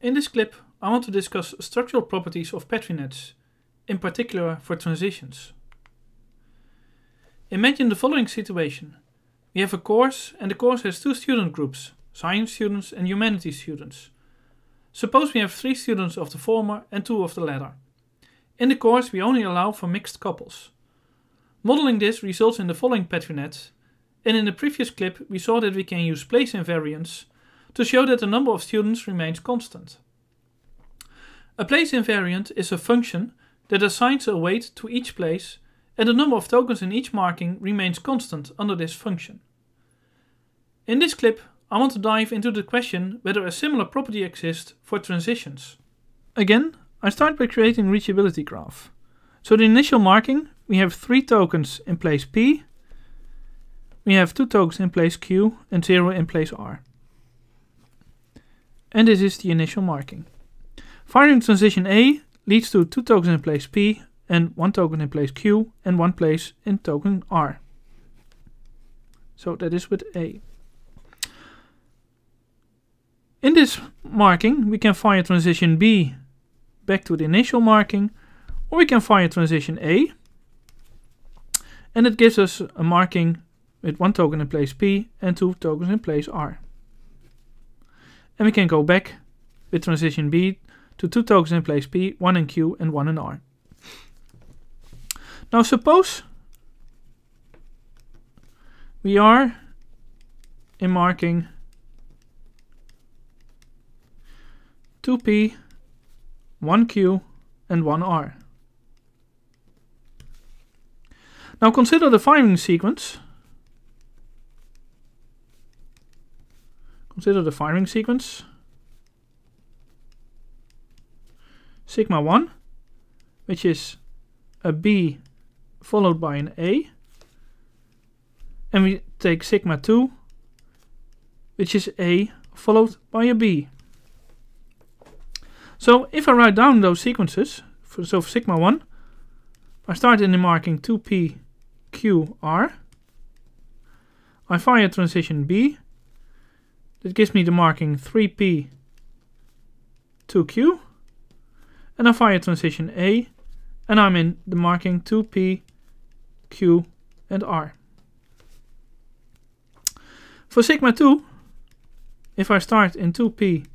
In this clip, I want to discuss structural properties of Petri nets, in particular for transitions. Imagine the following situation. We have a course and the course has two student groups, science students and humanities students. Suppose we have three students of the former and two of the latter. In the course we only allow for mixed couples. Modeling this results in the following Petri net, and in the previous clip we saw that we can use place invariants to show that the number of students remains constant. A place invariant is a function that assigns a weight to each place and the number of tokens in each marking remains constant under this function. In this clip, I want to dive into the question whether a similar property exists for transitions. Again, I start by creating reachability graph. So the initial marking, we have three tokens in place P, we have two tokens in place Q and zero in place R and this is the initial marking. Firing transition A leads to two tokens in place P and one token in place Q and one place in token R. So that is with A. In this marking, we can fire transition B back to the initial marking, or we can fire transition A, and it gives us a marking with one token in place P and two tokens in place R and we can go back with transition B to two tokens in place P, one in Q and one in R. Now suppose we are in marking 2P, 1Q and 1R. Now consider the firing sequence Consider the firing sequence. Sigma 1, which is a B followed by an A. And we take sigma 2, which is A followed by a B. So if I write down those sequences, for, so for sigma 1, I start in the marking 2P, Q, R. I fire transition B, that gives me the marking 3P 2Q. And I fire transition A. And I'm in the marking 2P, Q, and R. For sigma 2, if I start in 2P,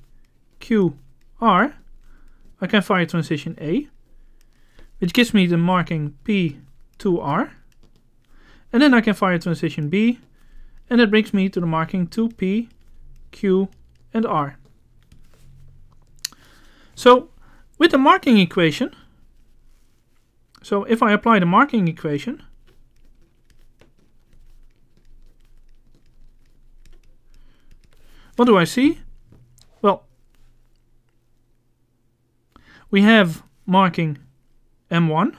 Q, R, I can fire transition A, which gives me the marking P, 2R. And then I can fire transition B, and that brings me to the marking 2P, Q, and R. So with the marking equation, so if I apply the marking equation, what do I see? Well, we have marking M1.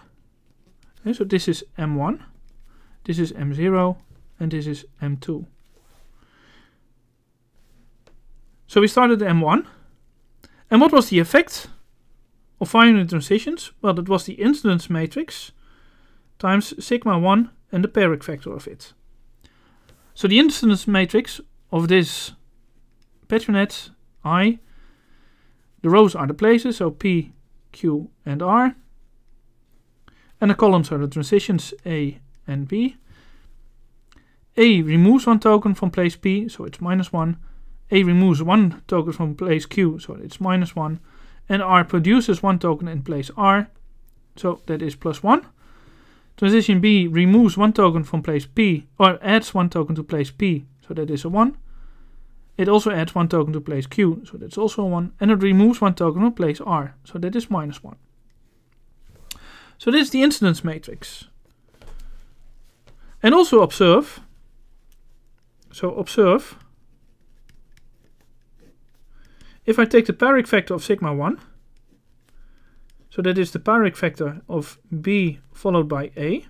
Okay, so this is M1, this is M0, and this is M2. So we started the M1. And what was the effect of 500 transitions? Well, that was the incidence matrix times sigma 1 and the peric factor of it. So the incidence matrix of this petronet I, the rows are the places, so P, Q and R. And the columns are the transitions A and B. A removes one token from place P, so it's minus 1. A removes one token from place Q, so it's minus one, and R produces one token in place R, so that is plus one. Transition B removes one token from place P, or adds one token to place P, so that is a one. It also adds one token to place Q, so that's also a one, and it removes one token from place R, so that is minus one. So this is the incidence matrix. And also observe, so observe if I take the paric factor of sigma 1, so that is the paric factor of B followed by A.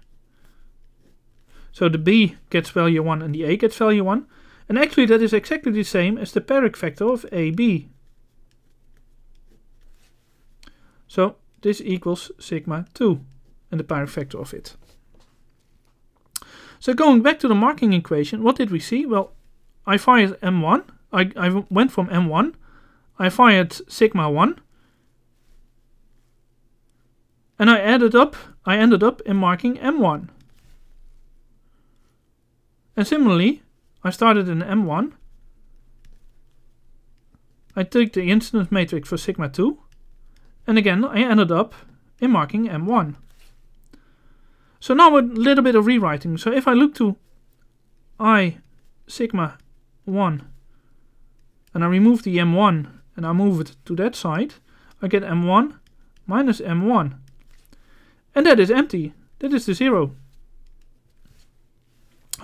So the B gets value 1 and the A gets value 1. And actually that is exactly the same as the paric factor of AB. So this equals sigma 2 and the paric factor of it. So going back to the marking equation, what did we see? Well, I fired M1. I, I went from M1 I fired sigma 1 and I added up, I ended up in marking M1. And similarly, I started in M1. I took the incidence matrix for sigma 2 and again I ended up in marking M1. So now a little bit of rewriting. So if I look to I sigma 1 and I remove the M1 and I move it to that side, I get m1 minus m1. And that is empty. That is the zero.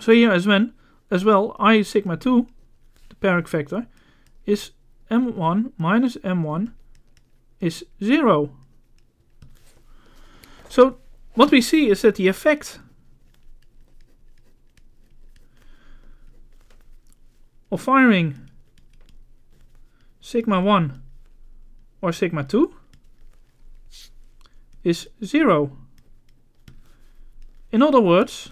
So here as, when, as well, i sigma 2, the paric vector, is m1 minus m1 is zero. So what we see is that the effect of firing sigma 1 or sigma 2 is 0. In other words,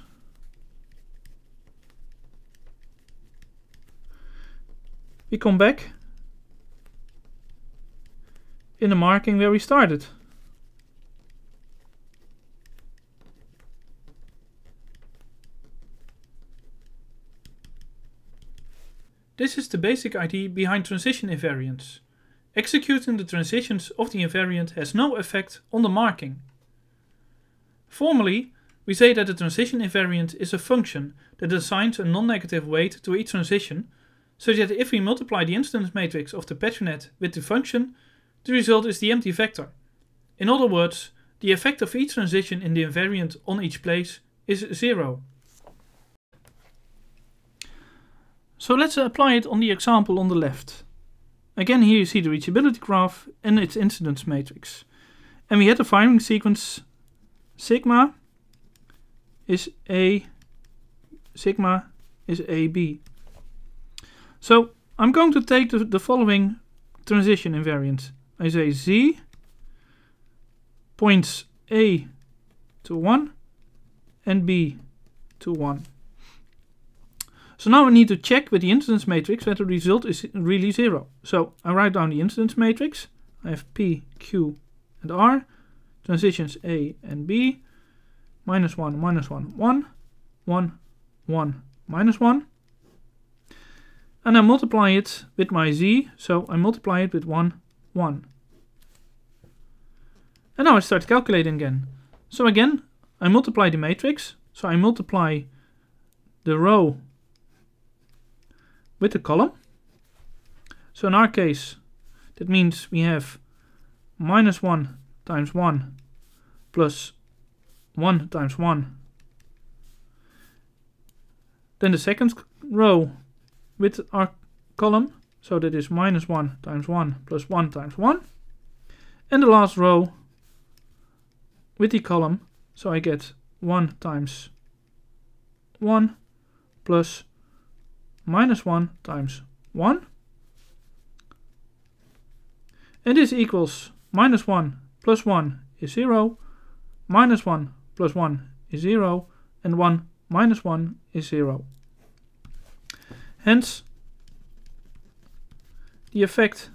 we come back in the marking where we started. This is the basic idea behind transition invariants. Executing the transitions of the invariant has no effect on the marking. Formally, we say that a transition invariant is a function that assigns a non-negative weight to each transition, so that if we multiply the instance matrix of the patronet with the function, the result is the empty vector. In other words, the effect of each transition in the invariant on each place is zero. So let's apply it on the example on the left. Again here you see the reachability graph and its incidence matrix. And we had the firing sequence sigma is a sigma is AB. So I'm going to take the, the following transition invariant. I say Z points A to 1 and B to 1. So now we need to check with the incidence matrix whether the result is really zero. So I write down the incidence matrix. I have P, Q, and R. Transitions A and B. Minus 1, minus 1, 1. 1, 1, minus 1. And I multiply it with my Z. So I multiply it with 1, 1. And now I start calculating again. So again, I multiply the matrix. So I multiply the row with the column. So in our case, that means we have minus 1 times 1 plus 1 times 1. Then the second row with our column. So that is minus 1 times 1 plus 1 times 1. And the last row with the column. So I get 1 times 1 plus minus 1 times 1. And this equals minus 1 plus 1 is 0, minus 1 plus 1 is 0, and 1 minus 1 is 0. Hence, the effect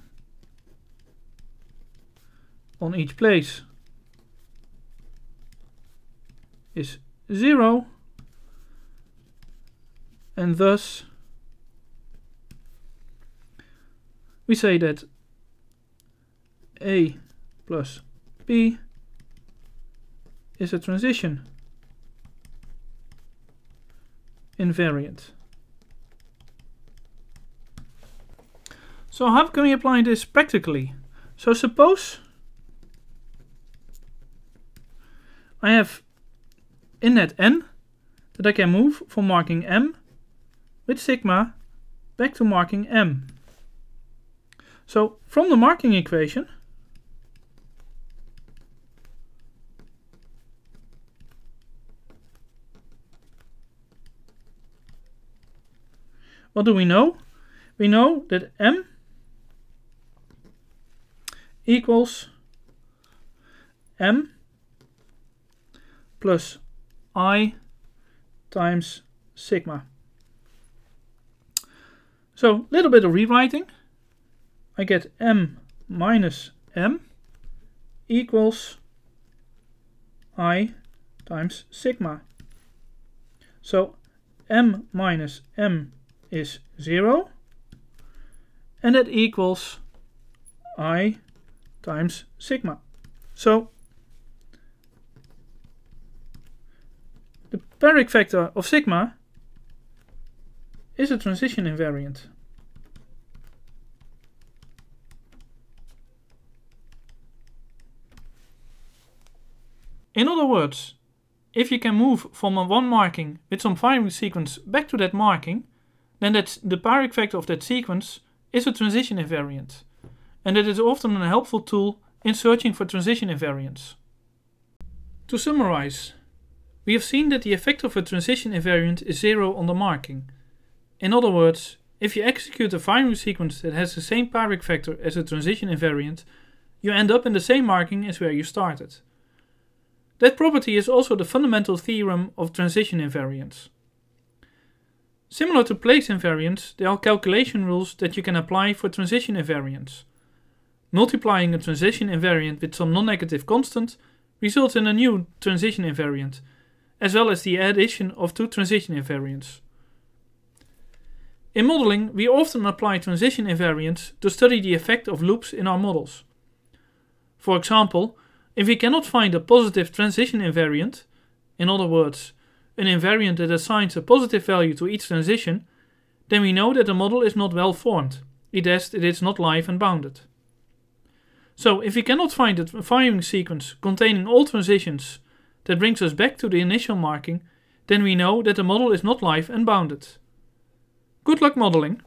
on each place is 0 and thus we say that A plus B is a transition invariant. So how can we apply this practically? So suppose I have in that n that I can move from marking m with sigma back to marking m. So from the marking equation, what do we know? We know that m equals m plus i times sigma. So a little bit of rewriting. I get m minus m equals i times sigma. So m minus m is 0, and that equals i times sigma. So the Peric vector of sigma is a transition invariant. In other words, if you can move from a one marking with some firing sequence back to that marking, then that the Pyrrhic vector of that sequence is a transition invariant, and it is often a helpful tool in searching for transition invariants. To summarize, we have seen that the effect of a transition invariant is zero on the marking. In other words, if you execute a firing sequence that has the same Pyrrhic vector as a transition invariant, you end up in the same marking as where you started. That property is also the fundamental theorem of transition invariance. Similar to place invariance, there are calculation rules that you can apply for transition invariance. Multiplying a transition invariant with some non-negative constant results in a new transition invariant, as well as the addition of two transition invariants. In modeling, we often apply transition invariants to study the effect of loops in our models. For example, if we cannot find a positive transition invariant, in other words, an invariant that assigns a positive value to each transition, then we know that the model is not well formed, it is, it is not live and bounded. So if we cannot find a firing sequence containing all transitions that brings us back to the initial marking, then we know that the model is not live and bounded. Good luck modeling!